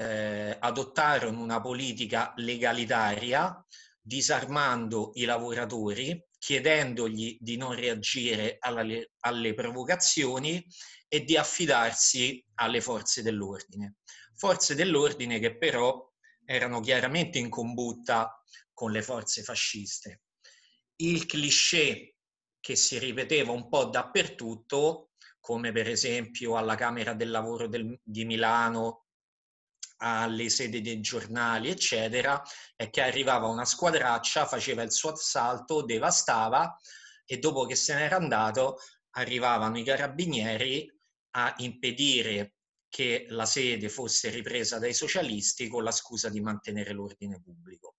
eh, adottarono una politica legalitaria disarmando i lavoratori, chiedendogli di non reagire alla, alle provocazioni e di affidarsi alle forze dell'ordine. Forze dell'ordine che però erano chiaramente in combutta con le forze fasciste. Il cliché che si ripeteva un po' dappertutto, come per esempio alla Camera del Lavoro del, di Milano alle sedi dei giornali, eccetera, è che arrivava una squadraccia, faceva il suo assalto, devastava e dopo che se n'era andato arrivavano i carabinieri a impedire che la sede fosse ripresa dai socialisti con la scusa di mantenere l'ordine pubblico.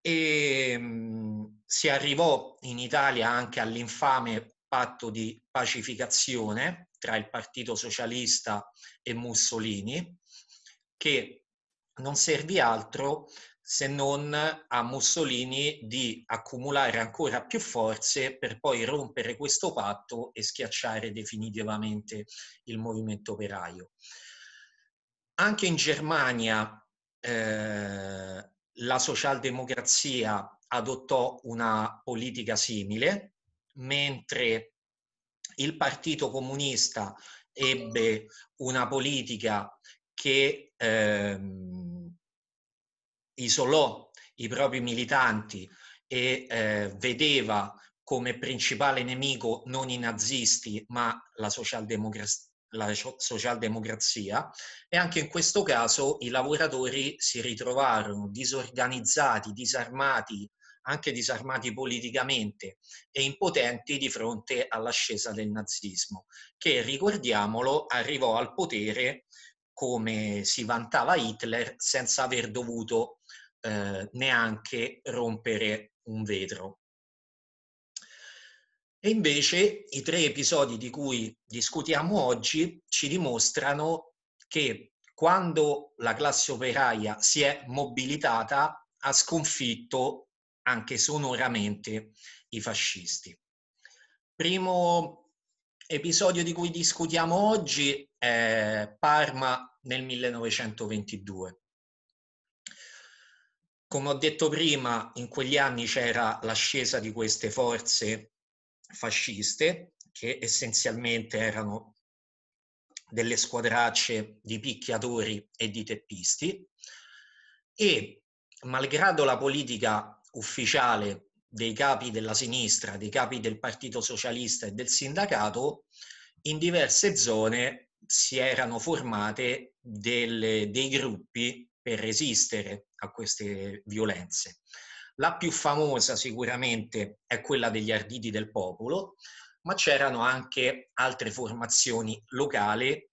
E ehm, si arrivò in Italia anche all'infame patto di pacificazione tra il Partito Socialista e Mussolini, che non servì altro se non a Mussolini di accumulare ancora più forze per poi rompere questo patto e schiacciare definitivamente il movimento operaio. Anche in Germania eh, la socialdemocrazia adottò una politica simile, mentre il Partito Comunista ebbe una politica che ehm, isolò i propri militanti e eh, vedeva come principale nemico non i nazisti ma la, socialdemocraz- la socialdemocrazia e anche in questo caso i lavoratori si ritrovarono disorganizzati, disarmati, anche disarmati politicamente e impotenti di fronte all'ascesa del nazismo che ricordiamolo arrivò al potere come si vantava Hitler senza aver dovuto eh, neanche rompere un vetro. E invece i tre episodi di cui discutiamo oggi ci dimostrano che quando la classe operaia si è mobilitata ha sconfitto anche sonoramente i fascisti. Primo Episodio di cui discutiamo oggi è Parma nel 1922. Come ho detto prima, in quegli anni c'era l'ascesa di queste forze fasciste che essenzialmente erano delle squadracce di picchiatori e di teppisti e malgrado la politica ufficiale dei capi della sinistra, dei capi del Partito Socialista e del sindacato, in diverse zone si erano formate delle, dei gruppi per resistere a queste violenze. La più famosa sicuramente è quella degli Arditi del Popolo, ma c'erano anche altre formazioni locali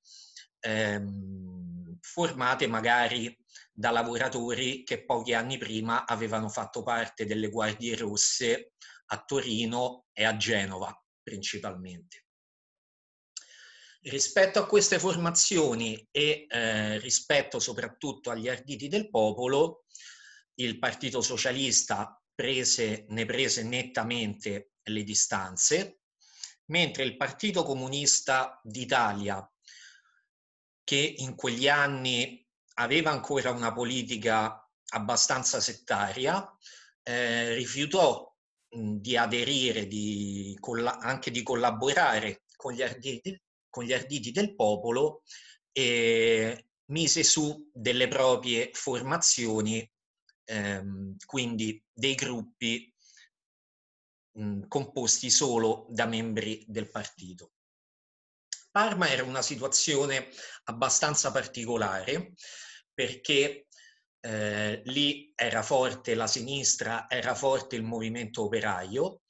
ehm, formate magari da lavoratori che pochi anni prima avevano fatto parte delle Guardie Rosse a Torino e a Genova principalmente. Rispetto a queste formazioni e eh, rispetto soprattutto agli arditi del popolo, il Partito Socialista prese, ne prese nettamente le distanze, mentre il Partito Comunista d'Italia, che in quegli anni aveva ancora una politica abbastanza settaria, eh, rifiutò di aderire, di colla- anche di collaborare con gli, arditi, con gli arditi del popolo e mise su delle proprie formazioni, ehm, quindi dei gruppi mh, composti solo da membri del partito. Parma era una situazione abbastanza particolare perché eh, lì era forte la sinistra, era forte il movimento operaio,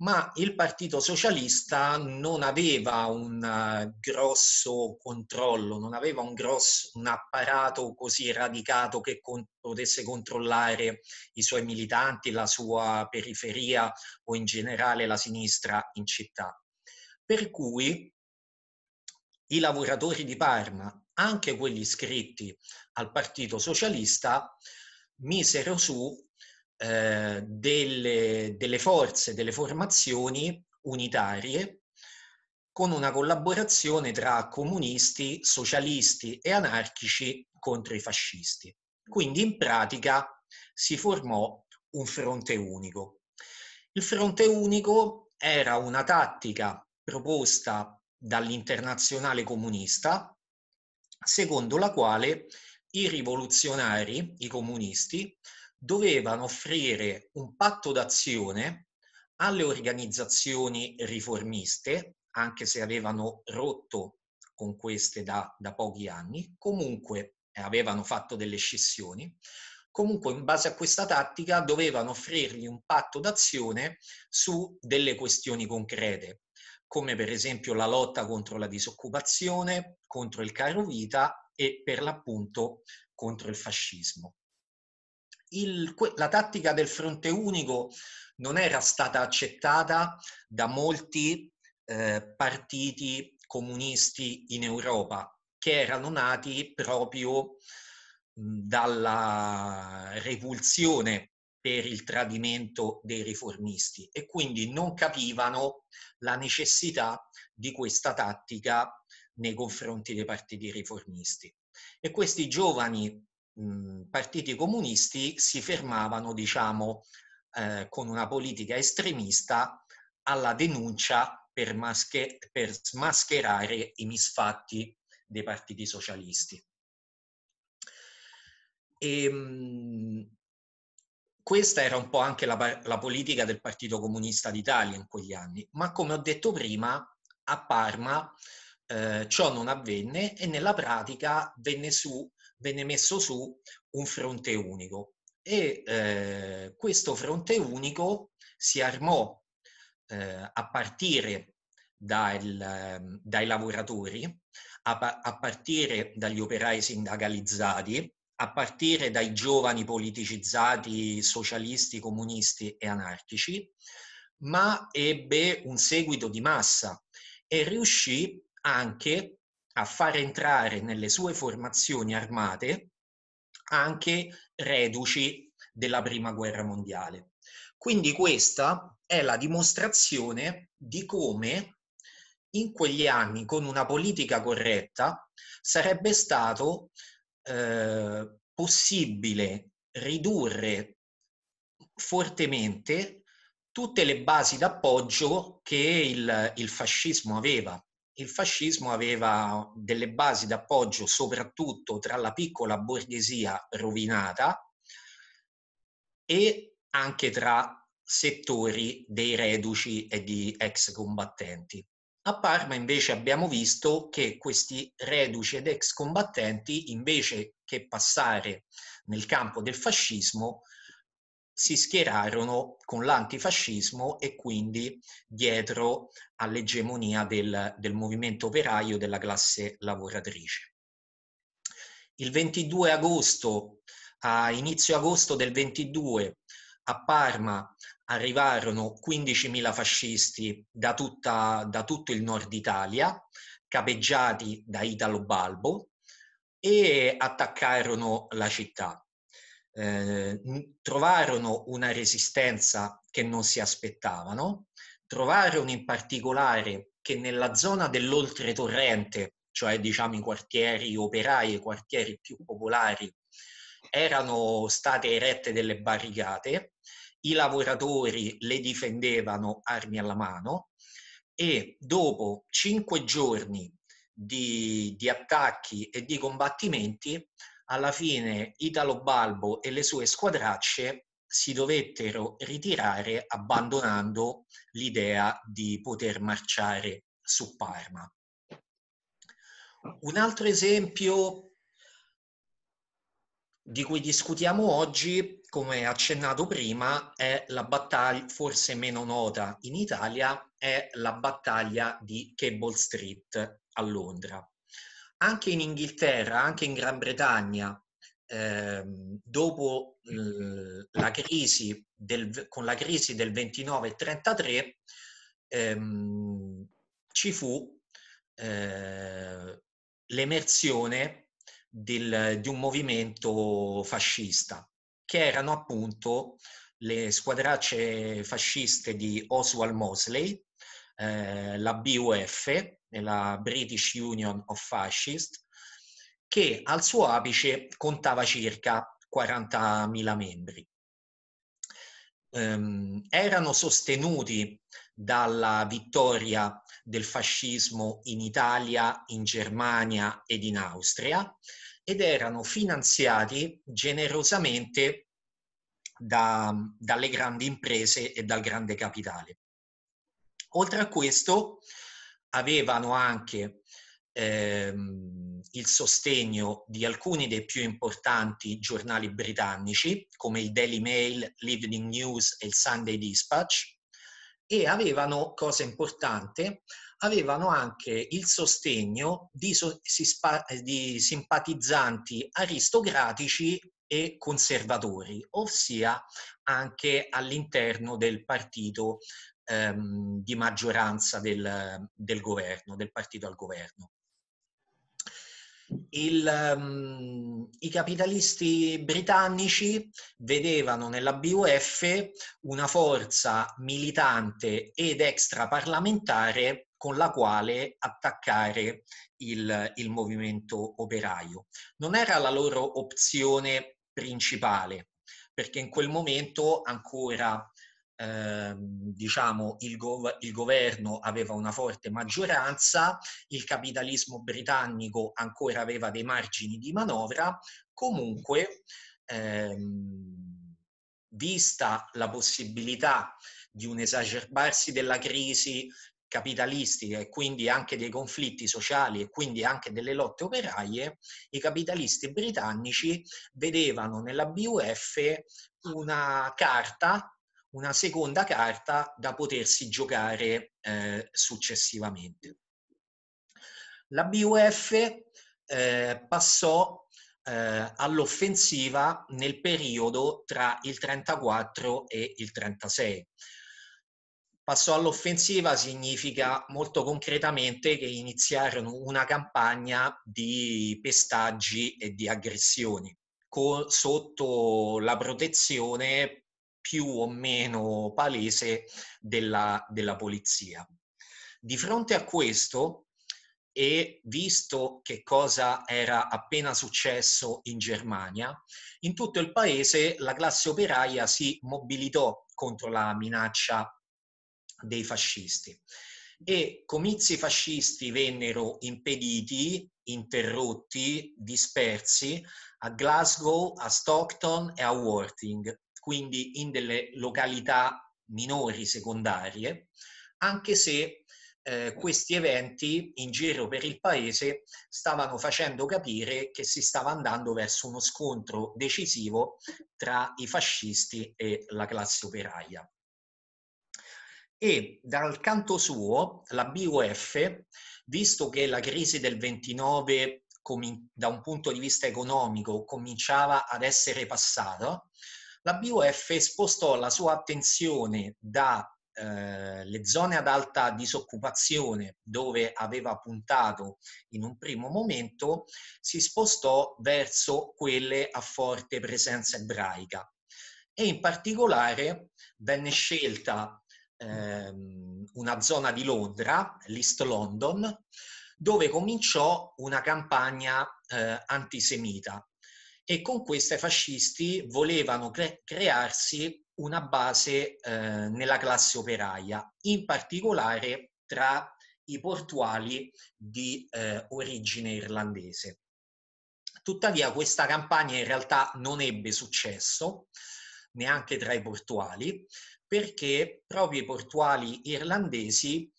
ma il Partito Socialista non aveva un eh, grosso controllo, non aveva un, grosso, un apparato così radicato che con, potesse controllare i suoi militanti, la sua periferia o in generale la sinistra in città. Per cui i lavoratori di Parma anche quelli iscritti al Partito Socialista misero su eh, delle, delle forze, delle formazioni unitarie con una collaborazione tra comunisti, socialisti e anarchici contro i fascisti. Quindi in pratica si formò un fronte unico. Il fronte unico era una tattica proposta dall'internazionale comunista secondo la quale i rivoluzionari, i comunisti, dovevano offrire un patto d'azione alle organizzazioni riformiste, anche se avevano rotto con queste da, da pochi anni, comunque avevano fatto delle scissioni, comunque in base a questa tattica dovevano offrirgli un patto d'azione su delle questioni concrete, come per esempio la lotta contro la disoccupazione, contro il caro vita e per l'appunto contro il fascismo. Il, la tattica del fronte unico non era stata accettata da molti eh, partiti comunisti in Europa, che erano nati proprio dalla repulsione per il tradimento dei riformisti e quindi non capivano la necessità di questa tattica nei confronti dei partiti riformisti. E questi giovani mh, partiti comunisti si fermavano, diciamo, eh, con una politica estremista alla denuncia per, masche- per smascherare i misfatti dei partiti socialisti. E, ehm, mh, questa era un po' anche la, la politica del Partito Comunista d'Italia in quegli anni, ma come ho detto prima, a Parma eh, ciò non avvenne e nella pratica venne, su, venne messo su un fronte unico. E eh, questo fronte unico si armò eh, a partire dal, dai lavoratori, a, a partire dagli operai sindacalizzati, a partire dai giovani politicizzati socialisti, comunisti e anarchici, ma ebbe un seguito di massa e riuscì anche a far entrare nelle sue formazioni armate anche reduci della prima guerra mondiale. Quindi questa è la dimostrazione di come in quegli anni con una politica corretta sarebbe stato eh, possibile ridurre fortemente tutte le basi d'appoggio che il, il, fascismo aveva. Il fascismo aveva delle basi d'appoggio soprattutto tra la piccola borghesia rovinata e anche tra settori dei reduci e di ex combattenti. A Parma invece abbiamo visto che questi reduci ed ex combattenti, invece che passare nel campo del fascismo, si schierarono con l'antifascismo e quindi dietro all'egemonia del, del movimento operaio e della classe lavoratrice. Il 22 agosto, a inizio agosto del 22, a Parma arrivarono 15.000 fascisti da, tutta, da tutto il nord Italia, capeggiati da Italo Balbo, e attaccarono la città. Eh, trovarono una resistenza che non si aspettavano, trovarono in particolare che nella zona dell'oltretorrente, cioè diciamo i quartieri operai, i quartieri più popolari, erano state erette delle barricate i lavoratori le difendevano armi alla mano e dopo cinque giorni di, di attacchi e di combattimenti, alla fine Italo Balbo e le sue squadracce si dovettero ritirare abbandonando l'idea di poter marciare su Parma. Un altro esempio di cui discutiamo oggi, come accennato prima, è la battaglia forse meno nota in Italia, è la battaglia di Cable Street a Londra. Anche in Inghilterra, anche in Gran Bretagna, eh, dopo eh, la crisi del, con la crisi del 29 e 33, ehm, ci fu eh, l'emersione del, di un movimento fascista, che erano appunto le squadracce fasciste di Oswald Mosley, eh, la BUF, la British Union of Fascists, che al suo apice contava circa 40.000 membri. Um, erano sostenuti dalla vittoria del fascismo in Italia, in Germania ed in Austria ed erano finanziati generosamente da, dalle grandi imprese e dal grande capitale. Oltre a questo avevano anche ehm, il sostegno di alcuni dei più importanti giornali britannici come il Daily Mail, l'Evening News e il Sunday Dispatch e avevano, cosa importante, avevano anche il sostegno di, di simpatizzanti aristocratici e conservatori, ossia anche all'interno del partito ehm, di maggioranza del, del governo, del partito al governo. Il, um, I capitalisti britannici vedevano nella BUF una forza militante ed extraparlamentare con la quale attaccare il, il movimento operaio. Non era la loro opzione principale, perché in quel momento ancora ehm, diciamo, il, gov- il, governo aveva una forte maggioranza, il capitalismo britannico ancora aveva dei margini di manovra, comunque ehm, vista la possibilità di un esagerbarsi della crisi capitalistica e quindi anche dei conflitti sociali e quindi anche delle lotte operaie, i capitalisti britannici vedevano nella BUF una carta una seconda carta da potersi giocare eh, successivamente. La BUF eh, passò eh, all'offensiva nel periodo tra il 34 e il 36. Passò all'offensiva significa molto concretamente che iniziarono una campagna di pestaggi e di aggressioni sotto la protezione più o meno palese della, della polizia. Di fronte a questo, e visto che cosa era appena successo in Germania, in tutto il paese la classe operaia si mobilitò contro la minaccia dei fascisti e comizi fascisti vennero impediti, interrotti, dispersi a Glasgow, a Stockton e a Worthing quindi in delle località minori secondarie, anche se eh, questi eventi in giro per il paese stavano facendo capire che si stava andando verso uno scontro decisivo tra i fascisti e la classe operaia. E dal canto suo la BUF, visto che la crisi del 29 da un punto di vista economico cominciava ad essere passata, la BUF spostò la sua attenzione dalle eh, zone ad alta disoccupazione dove aveva puntato in un primo momento, si spostò verso quelle a forte presenza ebraica e in particolare venne scelta ehm, una zona di Londra, l'East London, dove cominciò una campagna eh, antisemita e con questa i fascisti volevano cre- crearsi una base eh, nella classe operaia, in particolare tra i portuali di eh, origine irlandese. Tuttavia questa campagna in realtà non ebbe successo, neanche tra i portuali, perché proprio i portuali irlandesi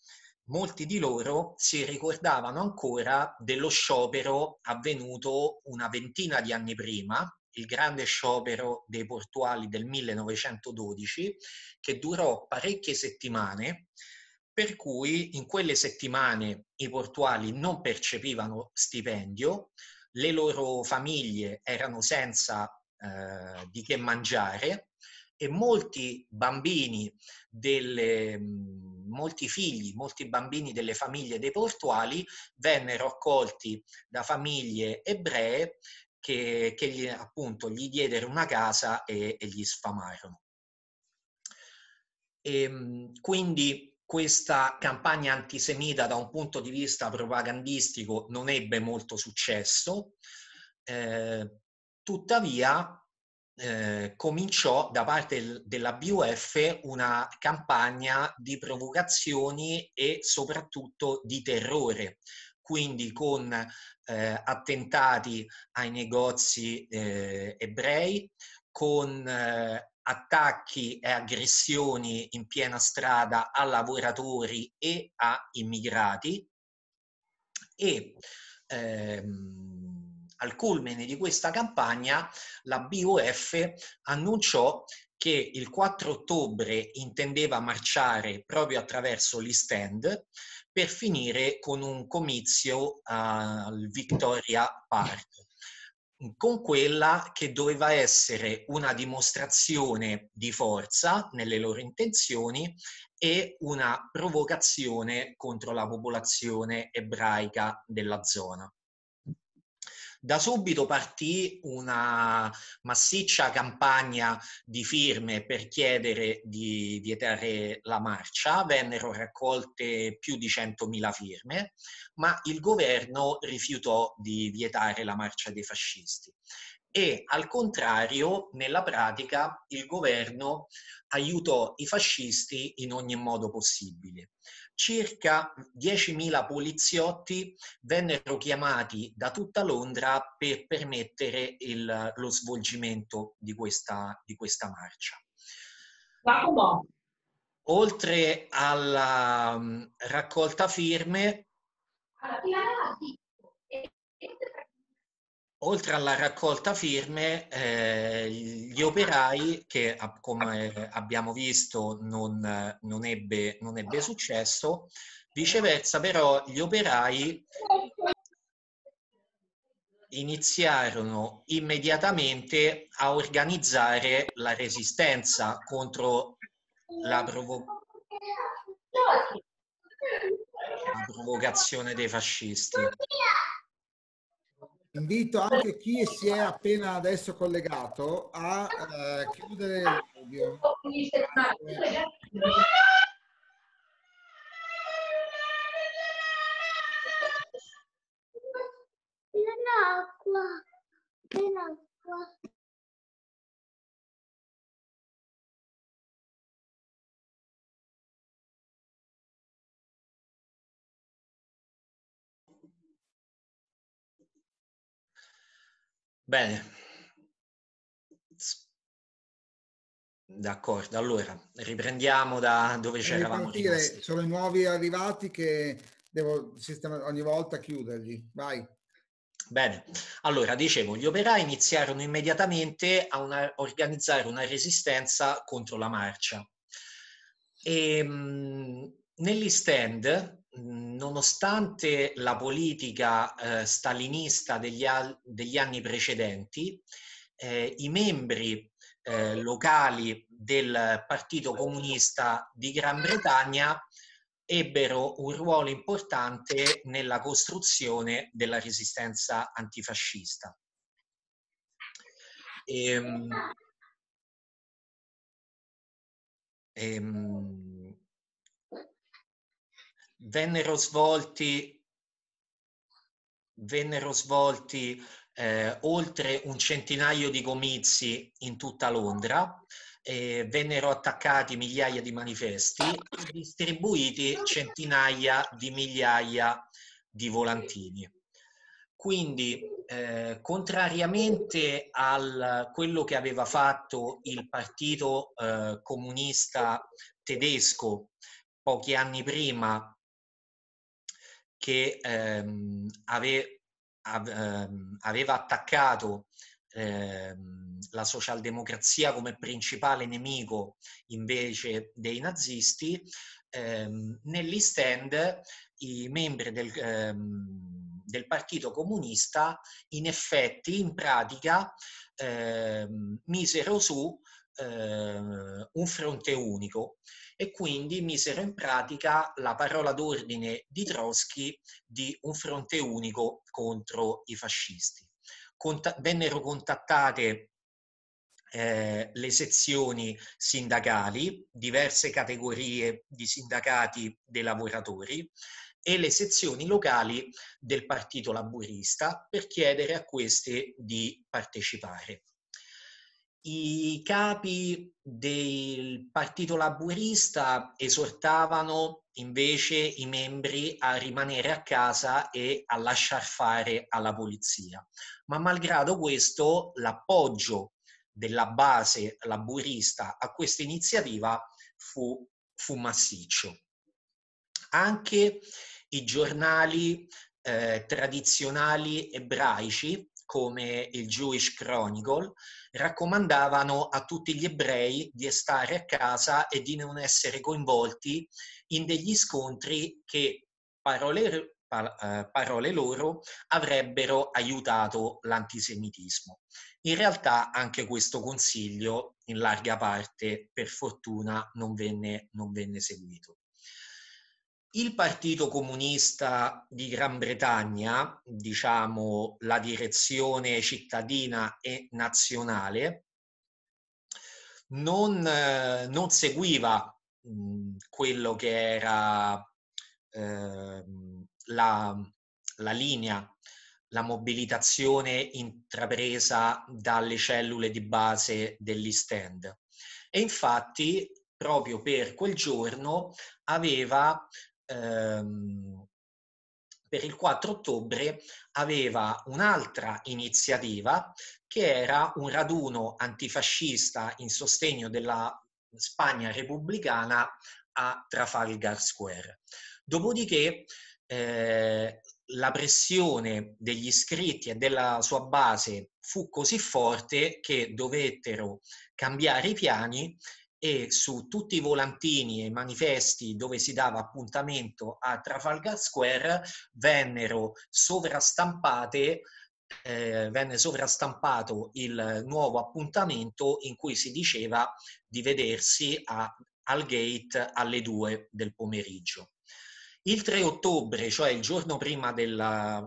molti di loro si ricordavano ancora dello sciopero avvenuto una ventina di anni prima, il grande sciopero dei portuali del 1912, che durò parecchie settimane, per cui in quelle settimane i portuali non percepivano stipendio, le loro famiglie erano senza eh, di che mangiare e molti bambini, delle, molti figli, molti bambini delle famiglie dei portuali vennero accolti da famiglie ebree che, che gli, appunto gli diedero una casa e, e gli sfamarono. E, ehm, quindi questa campagna antisemita da un punto di vista propagandistico non ebbe molto successo, eh, tuttavia eh, cominciò da parte della BUF una campagna di provocazioni e soprattutto di terrore, quindi con eh, attentati ai negozi eh, ebrei, con eh, attacchi e aggressioni in piena strada a lavoratori e a immigrati e ehm, al culmine di questa campagna la BUF annunciò che il 4 ottobre intendeva marciare proprio attraverso l'Istend per finire con un comizio eh, al Victoria Park con quella che doveva essere una dimostrazione di forza nelle loro intenzioni e una provocazione contro la popolazione ebraica della zona. Da subito partì una massiccia campagna di firme per chiedere di vietare la marcia, vennero raccolte più di 100.000 firme, ma il governo rifiutò di vietare la marcia dei fascisti e al contrario, nella pratica, il governo aiutò i fascisti in ogni modo possibile circa 10.000 poliziotti vennero chiamati da tutta Londra per permettere il, lo svolgimento di questa, di questa marcia. Wow. Oltre alla um, raccolta firme, allora, oltre alla raccolta firme, eh, gli operai, che come abbiamo visto non, non, ebbe, non, ebbe, successo, viceversa però gli operai iniziarono immediatamente a organizzare la resistenza contro la, provo- la provocazione dei fascisti. Invito anche chi si è appena adesso collegato a eh, chiudere l'audio. L'acqua, l'acqua. Bene, d'accordo. Allora, riprendiamo da dove c'eravamo ripartire. Sono i nuovi arrivati che devo ogni volta chiuderli. Vai. Bene, allora dicevo, gli operai iniziarono immediatamente a una, organizzare una resistenza contro la marcia. E, ehm, mh, negli stand nonostante la politica eh, stalinista degli, al- degli, anni precedenti, eh, i membri eh, locali del Partito Comunista di Gran Bretagna ebbero un ruolo importante nella costruzione della resistenza antifascista. Ehm, ehm, vennero svolti, vennero svolti eh, oltre un centinaio di comizi in tutta Londra, eh, vennero attaccati migliaia di manifesti e distribuiti centinaia di migliaia di volantini. Quindi, eh, contrariamente a quello che aveva fatto il Partito eh, Comunista tedesco pochi anni prima, che ehm, ave, av, ehm, aveva attaccato ehm, la socialdemocrazia come principale nemico invece dei nazisti, ehm, nell'Istend i membri del, ehm, del Partito Comunista in effetti, in pratica, ehm, misero su eh, un fronte unico e quindi misero in pratica la parola d'ordine di Trotsky di un fronte unico contro i fascisti. Conta- vennero contattate eh, le sezioni sindacali, diverse categorie di sindacati dei lavoratori e le sezioni locali del Partito Laburista per chiedere a queste di partecipare i capi del partito laburista esortavano invece i membri a rimanere a casa e a lasciar fare alla polizia. Ma malgrado questo, l'appoggio della base laburista a questa iniziativa fu, fu massiccio. Anche i giornali eh, tradizionali ebraici come il Jewish Chronicle, raccomandavano a tutti gli ebrei di stare a casa e di non essere coinvolti in degli scontri che, parole, eh, parole loro, avrebbero aiutato l'antisemitismo. In realtà anche questo consiglio, in larga parte, per fortuna, non venne, non venne seguito. Il Partito Comunista di Gran Bretagna, diciamo la direzione cittadina e nazionale, non, eh, non seguiva mh, quello che era eh, la, la linea, la mobilitazione intrapresa dalle cellule di base dell'Istend. E infatti proprio per quel giorno aveva ehm, per il 4 ottobre aveva un'altra iniziativa che era un raduno antifascista in sostegno della Spagna repubblicana a Trafalgar Square. Dopodiché eh, la pressione degli iscritti e della sua base fu così forte che dovettero cambiare i piani e su tutti i volantini e manifesti dove si dava appuntamento a Trafalgar Square vennero sovrastampate eh, venne sovrastampato il nuovo appuntamento in cui si diceva di vedersi a, al gate alle 2 del pomeriggio. Il 3 ottobre, cioè il giorno prima della,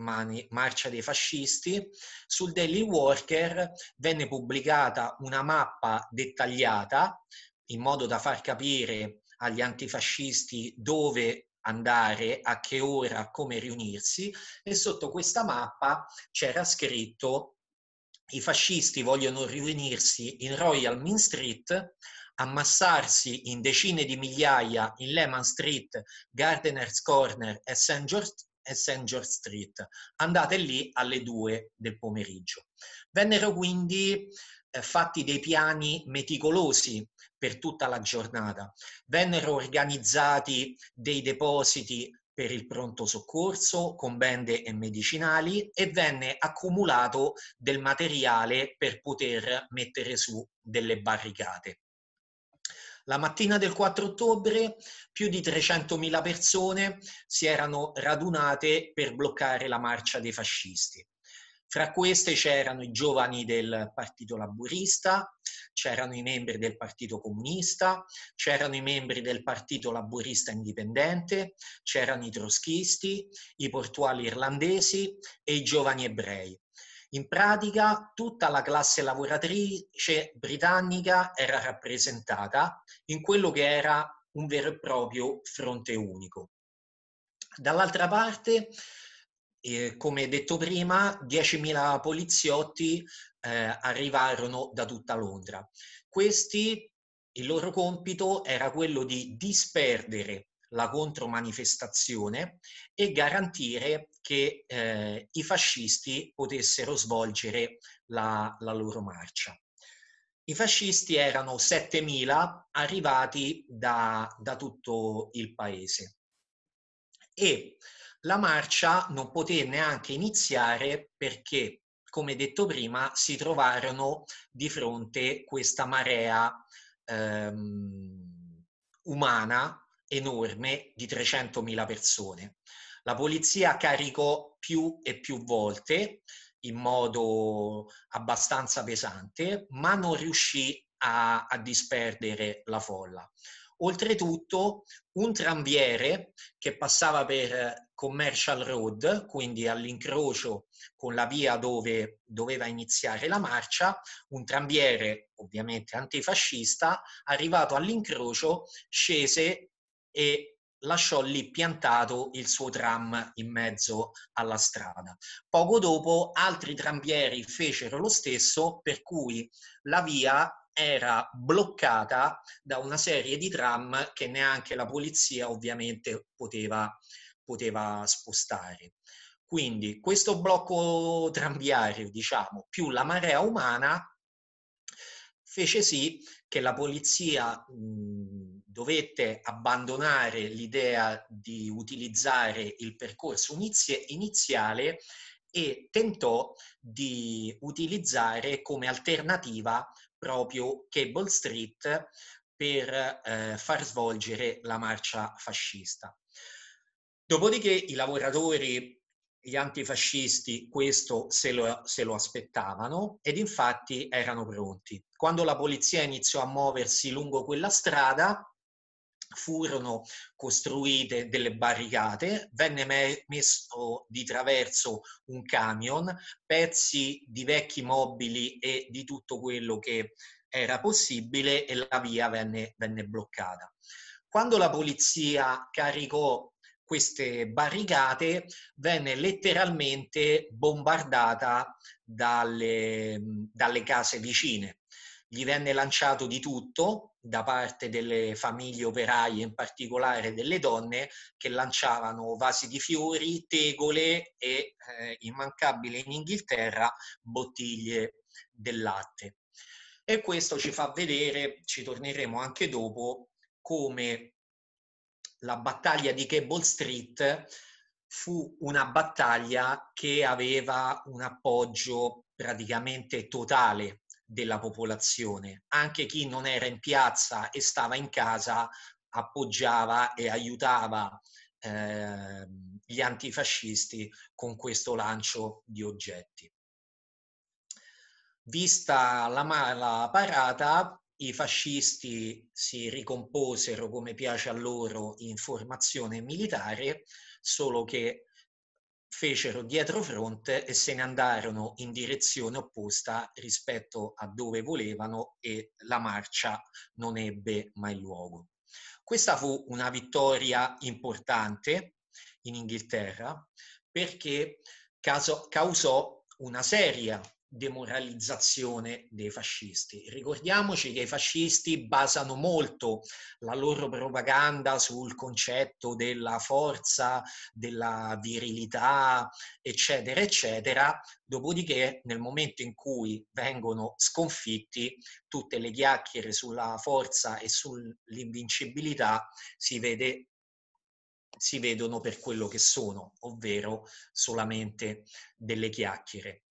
mani, marcia dei fascisti, sul Daily Worker venne pubblicata una mappa dettagliata in modo da far capire agli antifascisti dove andare, a che ora, come riunirsi e sotto questa mappa c'era scritto i fascisti vogliono riunirsi in Royal Main Street, ammassarsi in decine di migliaia in Lehman Street, Gardener's Corner e St. George, e St. George Street. Andate lì alle 2 del pomeriggio. Vennero quindi eh, fatti dei piani meticolosi per tutta la giornata. Vennero organizzati dei depositi per il pronto soccorso con bende e medicinali e venne accumulato del materiale per poter mettere su delle barricate. La mattina del 4 ottobre più di 300.000 persone si erano radunate per bloccare la marcia dei fascisti. Fra queste c'erano i giovani del Partito Laburista, c'erano i membri del Partito Comunista, c'erano i membri del Partito Laburista Indipendente, c'erano i troschisti, i portuali irlandesi e i giovani ebrei. In pratica tutta la classe lavoratrice britannica era rappresentata in quello che era un vero e proprio fronte unico. Dall'altra parte, eh, come detto prima, 10.000 poliziotti eh, arrivarono da tutta Londra. Questi, il loro compito era quello di disperdere la contromanifestazione e garantire che eh, i fascisti potessero svolgere la, la loro marcia. I fascisti erano 7.000 arrivati da, da, tutto il paese e la marcia non poté neanche iniziare perché, come detto prima, si trovarono di fronte questa marea ehm, umana enorme di 300.000 persone. La polizia caricò più e più volte in modo abbastanza pesante, ma non riuscì a, a disperdere la folla. Oltretutto, un tranviere che passava per Commercial Road, quindi all'incrocio con la via dove doveva iniziare la marcia, un tranviere ovviamente antifascista, arrivato all'incrocio, scese e lasciò lì piantato il suo tram in mezzo alla strada. Poco dopo altri trambieri fecero lo stesso, per cui la via era bloccata da una serie di tram che neanche la polizia ovviamente poteva, poteva spostare. Quindi questo blocco trambiario, diciamo, più la marea umana, fece sì che la polizia mh, dovette abbandonare l'idea di utilizzare il percorso iniziale e tentò di utilizzare come alternativa proprio Cable Street per eh, far svolgere la marcia fascista. Dopodiché i lavoratori, gli antifascisti, questo se lo, se lo, aspettavano ed infatti erano pronti. Quando la polizia iniziò a muoversi lungo quella strada, furono costruite delle barricate, venne messo di traverso un camion, pezzi di vecchi mobili e di tutto quello che era possibile e la via venne, venne bloccata. Quando la polizia caricò queste barricate, venne letteralmente bombardata dalle, dalle case vicine gli venne lanciato di tutto da parte delle famiglie operaie, in particolare delle donne, che lanciavano vasi di fiori, tegole e, eh, immancabile in Inghilterra, bottiglie del latte. E questo ci fa vedere, ci torneremo anche dopo, come la battaglia di Cable Street fu una battaglia che aveva un appoggio praticamente totale della popolazione. Anche chi non era in piazza e stava in casa appoggiava e aiutava eh, gli antifascisti con questo lancio di oggetti. Vista la mala parata, i fascisti si ricomposero come piace a loro in formazione militare, solo che fecero dietro fronte e se ne andarono in direzione opposta rispetto a dove volevano e la marcia non ebbe mai luogo. Questa fu una vittoria importante in Inghilterra perché causò una seria demoralizzazione dei fascisti. Ricordiamoci che i fascisti basano molto la loro propaganda sul concetto della forza, della virilità, eccetera, eccetera, dopodiché nel momento in cui vengono sconfitti tutte le chiacchiere sulla forza e sull'invincibilità si vede si vedono per quello che sono, ovvero solamente delle chiacchiere.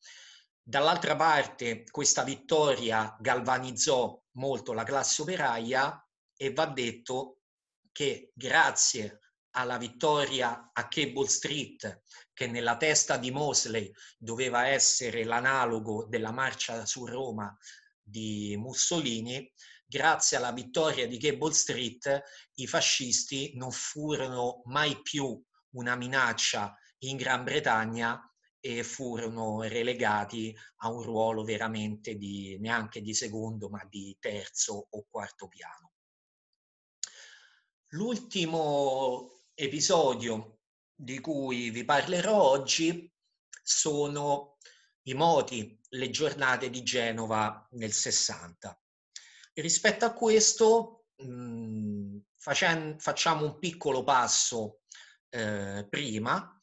Dall'altra parte questa vittoria galvanizzò molto la classe operaia e va detto che grazie alla vittoria a Cable Street, che nella testa di Mosley doveva essere l'analogo della marcia su Roma di Mussolini, grazie alla vittoria di Cable Street i fascisti non furono mai più una minaccia in Gran Bretagna e furono relegati a un ruolo veramente di, neanche di secondo, ma di terzo o quarto piano. L'ultimo episodio di cui vi parlerò oggi sono i moti, le giornate di Genova nel 60. rispetto a questo mh, mm, facen- facciamo un piccolo passo eh, prima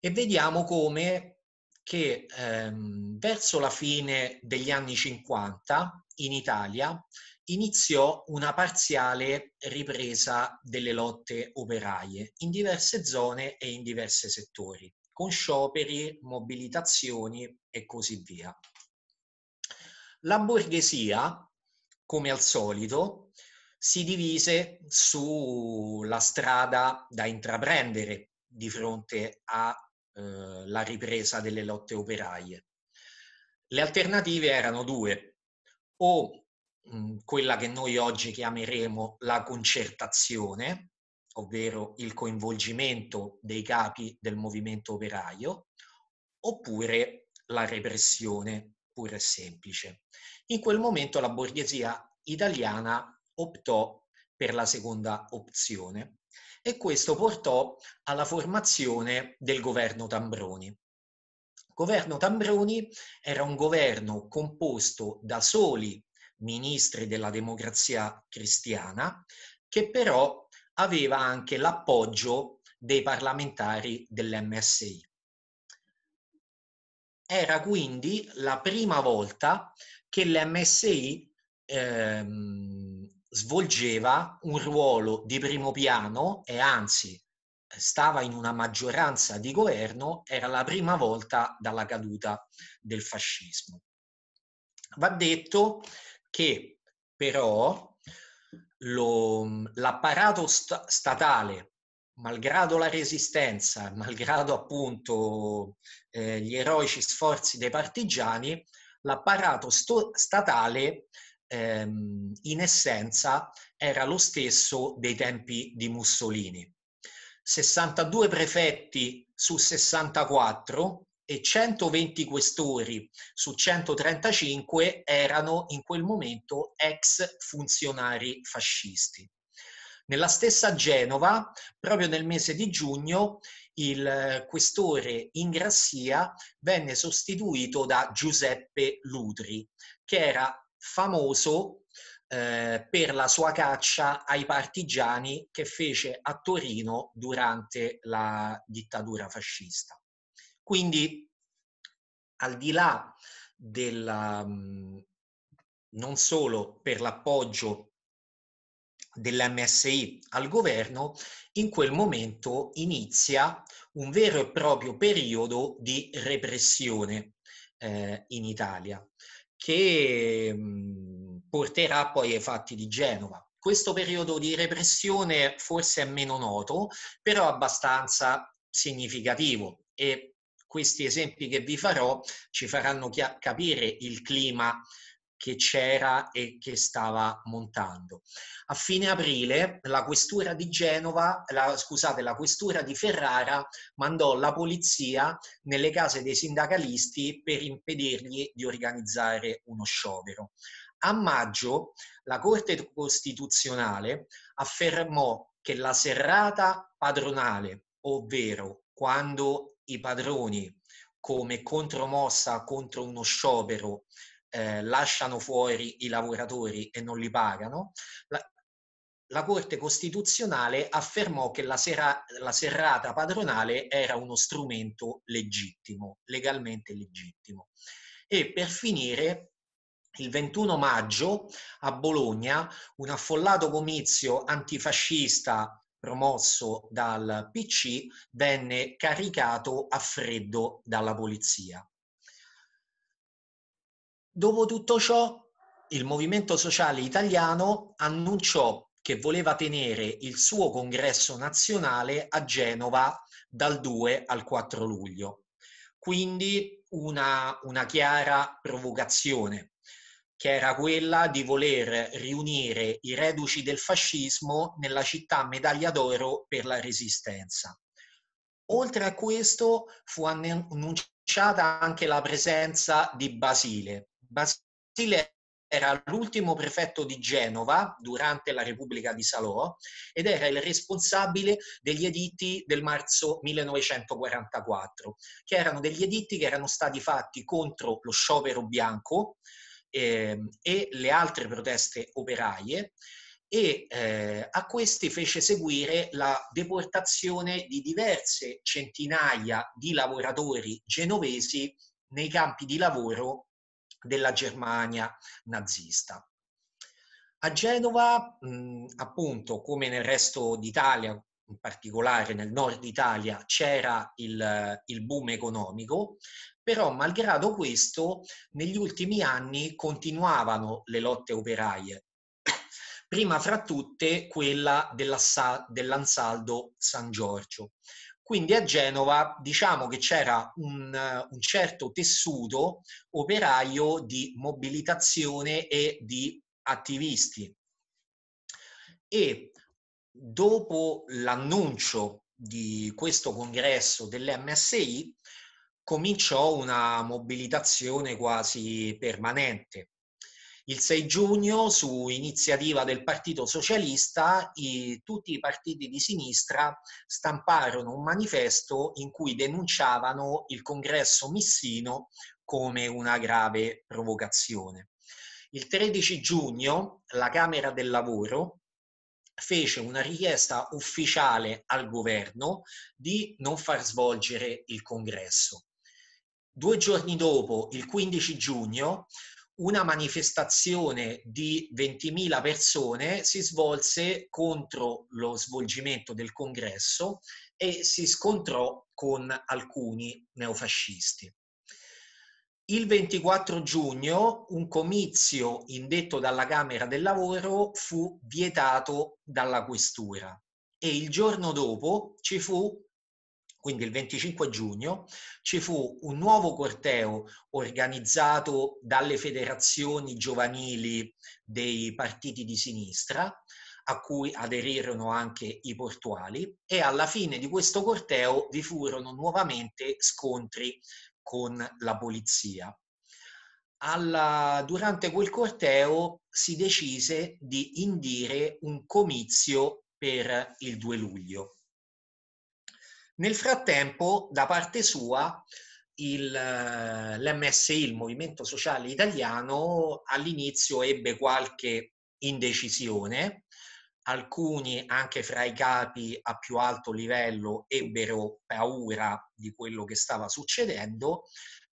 e vediamo come che ehm, verso la fine degli anni 50 in Italia iniziò una parziale ripresa delle lotte operaie in diverse zone e in diversi settori, con scioperi, mobilitazioni e così via. La borghesia, come al solito, si divise sulla strada da intraprendere di fronte a eh, la ripresa delle lotte operaie. Le alternative erano due, o quella che noi oggi chiameremo la concertazione, ovvero il coinvolgimento dei capi del movimento operaio, oppure la repressione pura e semplice. In quel momento la borghesia italiana optò per la seconda opzione e questo portò alla formazione del governo Tambroni. Il governo Tambroni era un governo composto da soli ministri della democrazia cristiana, che però aveva anche l'appoggio dei parlamentari dell'MSI. Era quindi la prima volta che l'MSI ehm, svolgeva un ruolo di primo piano e anzi eh, stava in una maggioranza di governo, era la prima volta dalla caduta del fascismo. Va detto che però lo, l'apparato sta- statale, malgrado la resistenza, malgrado appunto eh, gli eroici sforzi dei partigiani, l'apparato sto- statale ehm, in essenza era lo stesso dei tempi di Mussolini. 62 prefetti su 64 e 120 questori su 135 erano in quel momento ex funzionari fascisti. Nella stessa Genova, proprio nel mese di giugno, il questore Ingrassia venne sostituito da Giuseppe Ludri, che era famoso eh, per la sua caccia ai partigiani che fece a Torino durante la dittatura fascista. Quindi, al di là del mm, non solo per l'appoggio dell'MSI al governo, in quel momento inizia un vero e proprio periodo di repressione eh, in Italia che mhmm, porterà poi ai fatti di Genova. Questo periodo di repressione forse è meno noto, però abbastanza significativo e questi esempi che vi farò ci faranno capire il clima che c'era e che stava montando. A fine aprile la questura di Genova, la, scusate, la questura di Ferrara mandò la polizia nelle case dei sindacalisti per impedirgli di organizzare uno sciopero. A maggio la Corte Costituzionale affermò che la serrata padronale, ovvero quando i padroni come contromossa contro uno sciopero eh, lasciano fuori i lavoratori e non li pagano, la, la Corte Costituzionale affermò che la, sera, la, serrata padronale era uno strumento legittimo, legalmente legittimo. E per finire, il 21 maggio a Bologna, un affollato comizio antifascista promosso dal PC venne caricato a freddo dalla polizia. Dopo tutto ciò, il Movimento Sociale Italiano annunciò che voleva tenere il suo congresso nazionale a Genova dal 2 al 4 luglio. Quindi una, una chiara provocazione, che era quella di voler riunire i reduci del fascismo nella città medaglia d'oro per la resistenza. Oltre a questo fu annunciata anche la presenza di Basile, Basile era l'ultimo prefetto di Genova durante la Repubblica di Salò ed era il responsabile degli editti del marzo 1944, che erano degli editti che erano stati fatti contro lo sciopero bianco eh, e le altre proteste operaie e eh, a questi fece seguire la deportazione di diverse centinaia di lavoratori genovesi nei campi di lavoro della Germania nazista. A Genova, mh, appunto, come nel resto d'Italia, in particolare nel nord Italia, c'era il, il boom economico, però malgrado questo negli ultimi anni continuavano le lotte operaie, prima fra tutte quella dell'ansaldo San Giorgio, quindi a Genova diciamo che c'era un, un certo tessuto operaio di mobilitazione e di attivisti. E dopo l'annuncio di questo congresso dell'MSI cominciò una mobilitazione quasi permanente il 6 giugno, su iniziativa del Partito Socialista, i, tutti i partiti di sinistra stamparono un manifesto in cui denunciavano il congresso missino come una grave provocazione. Il 13 giugno la Camera del Lavoro fece una richiesta ufficiale al governo di non far svolgere il congresso. Due giorni dopo, il 15 giugno, una manifestazione di 20.000 persone si svolse contro lo svolgimento del congresso e si scontrò con alcuni neofascisti. Il 24 giugno un comizio indetto dalla Camera del Lavoro fu vietato dalla questura e il giorno dopo ci fu quindi il 25 giugno ci fu un nuovo corteo organizzato dalle federazioni giovanili dei partiti di sinistra, a cui aderirono anche i portuali, e alla fine di questo corteo vi furono nuovamente scontri con la polizia. Alla, durante quel corteo si decise di indire un comizio per il 2 luglio. Nel frattempo, da parte sua, il, eh, l'MSI, il Movimento Sociale Italiano, all'inizio ebbe qualche indecisione, alcuni anche fra i capi a più alto livello ebbero paura di quello che stava succedendo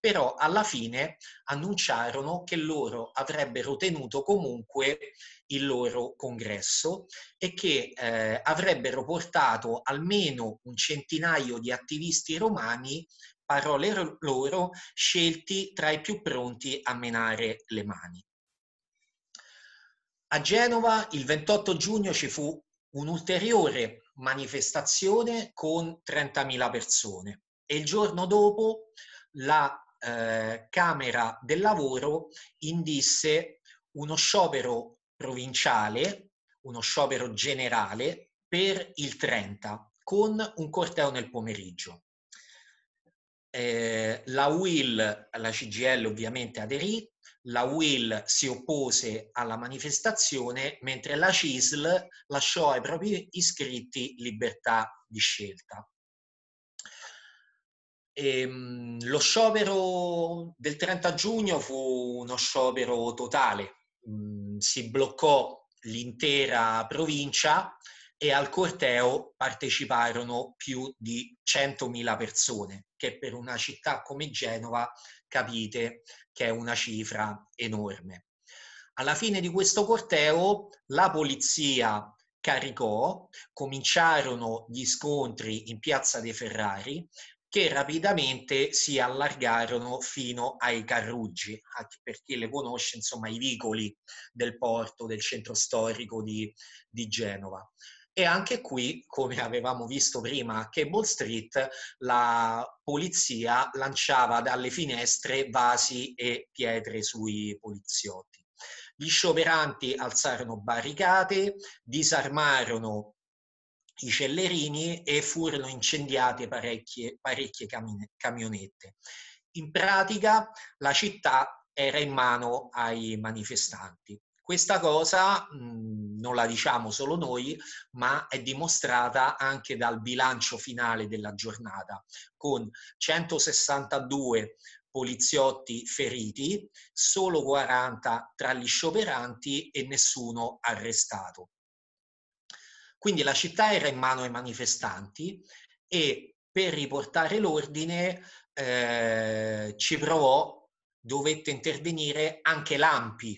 però alla fine annunciarono che loro avrebbero tenuto comunque il loro congresso e che eh, avrebbero portato almeno un centinaio di attivisti romani, parole loro, scelti tra i più pronti a menare le mani. A Genova il 28 giugno ci fu un'ulteriore manifestazione con 30.000 persone e il giorno dopo la eh, Camera del Lavoro indisse uno sciopero provinciale, uno sciopero generale per il 30 con un corteo nel pomeriggio. Eh, la UIL, la CGL ovviamente aderì, la UIL si oppose alla manifestazione, mentre la CISL lasciò ai propri iscritti libertà di scelta. E, ehm, lo sciopero del 30 giugno fu uno sciopero totale, mm, si bloccò l'intera provincia e al corteo parteciparono più di 100.000 persone, che per una città come Genova capite che è una cifra enorme. Alla fine di questo corteo la polizia caricò, cominciarono gli scontri in Piazza dei Ferrari, che rapidamente si allargarono fino ai carruggi, anche per chi le conosce, insomma, i vicoli del porto, del centro storico di, di Genova. E anche qui, come avevamo visto prima a Cable Street, la polizia lanciava dalle finestre vasi e pietre sui poliziotti. Gli scioperanti alzarono barricate, disarmarono i cellerini e furono incendiate parecchie, parecchie cam- camionette. In pratica la città era in mano ai manifestanti. Questa cosa mhmm, non la diciamo solo noi, ma è dimostrata anche dal bilancio finale della giornata, con 162 poliziotti feriti, solo 40 tra gli scioperanti e nessuno arrestato. Quindi la città era in mano ai manifestanti e per riportare l'ordine eh, ci provò, dovette intervenire anche l'AMPI,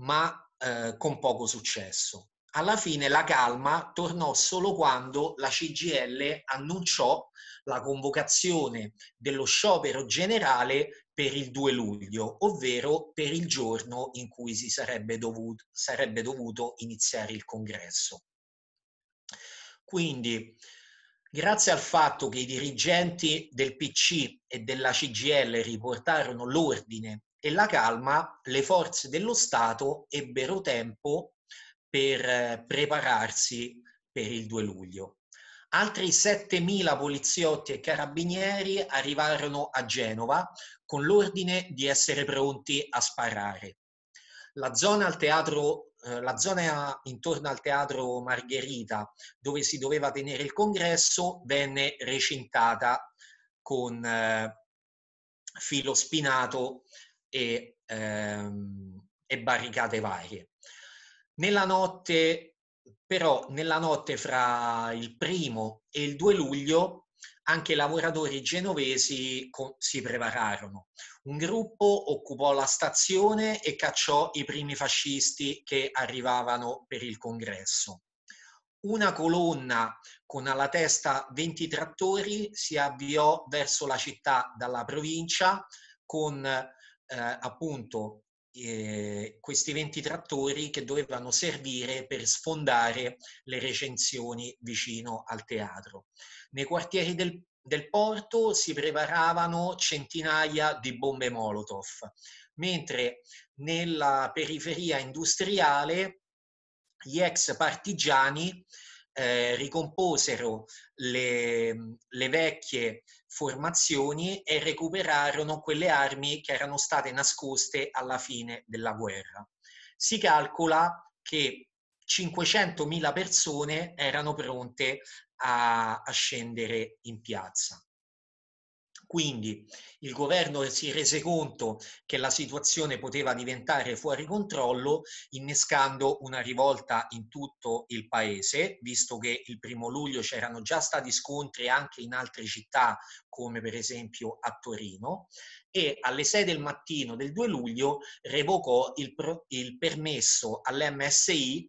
ma eh, con poco successo. Alla fine la calma tornò solo quando la CGL annunciò la convocazione dello sciopero generale per il 2 luglio, ovvero per il giorno in cui si sarebbe dovuto, sarebbe dovuto iniziare il congresso. Quindi, grazie al fatto che i dirigenti del PC e della CGL riportarono l'ordine e la calma, le forze dello Stato ebbero tempo per eh, prepararsi per il 2 luglio. Altri 7.000 poliziotti e carabinieri arrivarono a Genova con l'ordine di essere pronti a sparare. La zona al teatro eh, la zona intorno al teatro Margherita, dove si doveva tenere il congresso, venne recintata con eh, filo spinato e, ehm, e barricate varie. Nella notte, però, nella notte fra il primo e il 2 luglio, anche i lavoratori genovesi si prepararono. Un gruppo occupò la stazione e cacciò i primi fascisti che arrivavano per il congresso. Una colonna con alla testa 20 trattori si avviò verso la città dalla provincia con eh, appunto eh, questi 20 trattori che dovevano servire per sfondare le recensioni vicino al teatro. Nei quartieri del del porto si preparavano centinaia di bombe Molotov, mentre nella periferia industriale gli ex partigiani eh, ricomposero le, le vecchie formazioni e recuperarono quelle armi che erano state nascoste alla fine della guerra. Si calcola che 500.000 persone erano pronte a, a scendere in piazza. Quindi il governo si rese conto che la situazione poteva diventare fuori controllo, innescando una rivolta in tutto il paese, visto che il primo luglio c'erano già stati scontri anche in altre città, come per esempio a Torino, e alle 6 del mattino del 2 luglio revocò il, pro- il permesso all'MSI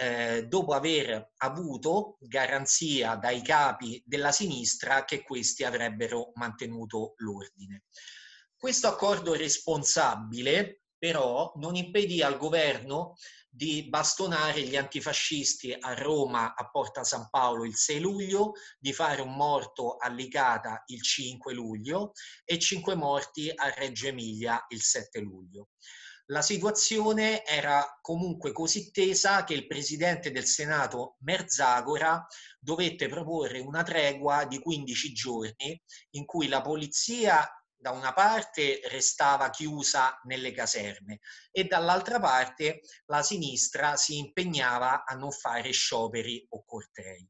eh, dopo aver avuto garanzia dai capi della sinistra che questi avrebbero mantenuto l'ordine. Questo accordo responsabile però non impedì al governo di bastonare gli antifascisti a Roma a Porta San Paolo il 6 luglio, di fare un morto a Licata il 5 luglio e cinque morti a Reggio Emilia il 7 luglio la situazione era comunque così tesa che il presidente del Senato Merzagora dovette proporre una tregua di 15 giorni in cui la polizia da una parte restava chiusa nelle caserme e dall'altra parte la sinistra si impegnava a non fare scioperi o cortei.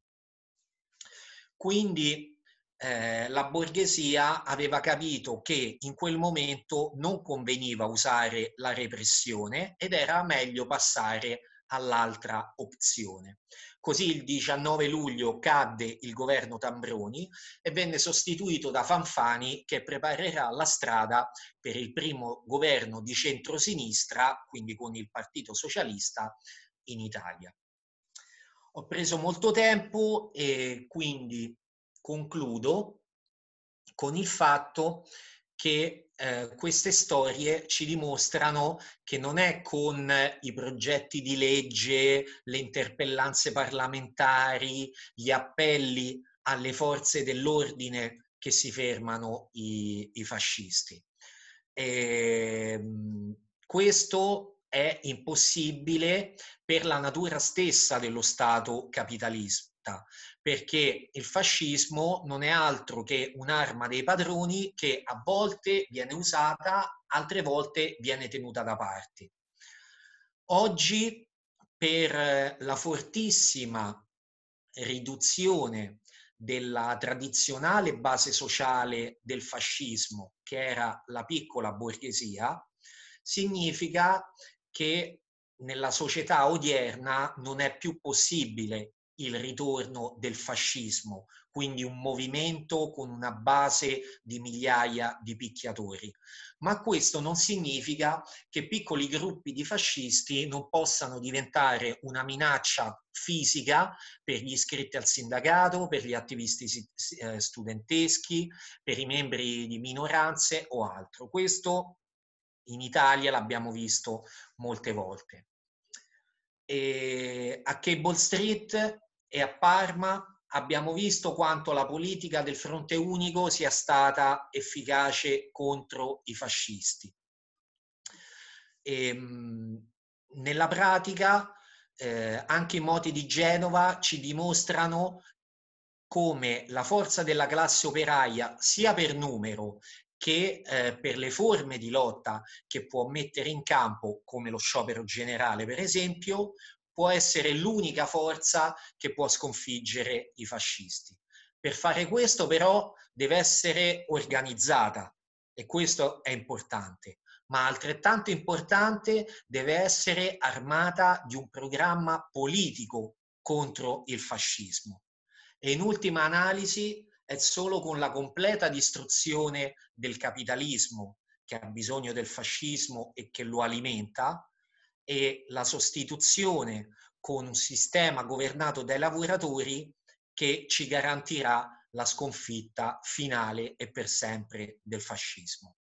Quindi eh, la borghesia aveva capito che in quel momento non conveniva usare la repressione ed era meglio passare all'altra opzione. Così il 19 luglio cadde il governo Tambroni e venne sostituito da Fanfani che preparerà la strada per il primo governo di centrosinistra, quindi con il Partito Socialista, in Italia. Ho preso molto tempo e quindi concludo con il fatto che eh, queste storie ci dimostrano che non è con i progetti di legge, le interpellanze parlamentari, gli appelli alle forze dell'ordine che si fermano i, i fascisti. E, ehm, questo è impossibile per la natura stessa dello Stato capitalista perché il fascismo non è altro che un'arma dei padroni che a volte viene usata, altre volte viene tenuta da parte. Oggi, per la fortissima riduzione della tradizionale base sociale del fascismo, che era la piccola borghesia, significa che nella società odierna non è più possibile il ritorno del fascismo, quindi un movimento con una base di migliaia di picchiatori. Ma questo non significa che piccoli gruppi di fascisti non possano diventare una minaccia fisica per gli iscritti al sindacato, per gli attivisti eh, studenteschi, per i membri di minoranze o altro. Questo in Italia l'abbiamo visto molte volte. E a Cable Street e a Parma abbiamo visto quanto la politica del fronte unico sia stata efficace contro i fascisti. E, ehm, nella pratica, eh, anche i moti di Genova ci dimostrano come la forza della classe operaia, sia per numero che eh, per le forme di lotta che può mettere in campo, come lo sciopero generale per esempio, può essere l'unica forza che può sconfiggere i fascisti. Per fare questo però deve essere organizzata e questo è importante, ma altrettanto importante deve essere armata di un programma politico contro il fascismo. E in ultima analisi è solo con la completa distruzione del capitalismo che ha bisogno del fascismo e che lo alimenta e la sostituzione con un sistema governato dai lavoratori che ci garantirà la sconfitta finale e per sempre del fascismo.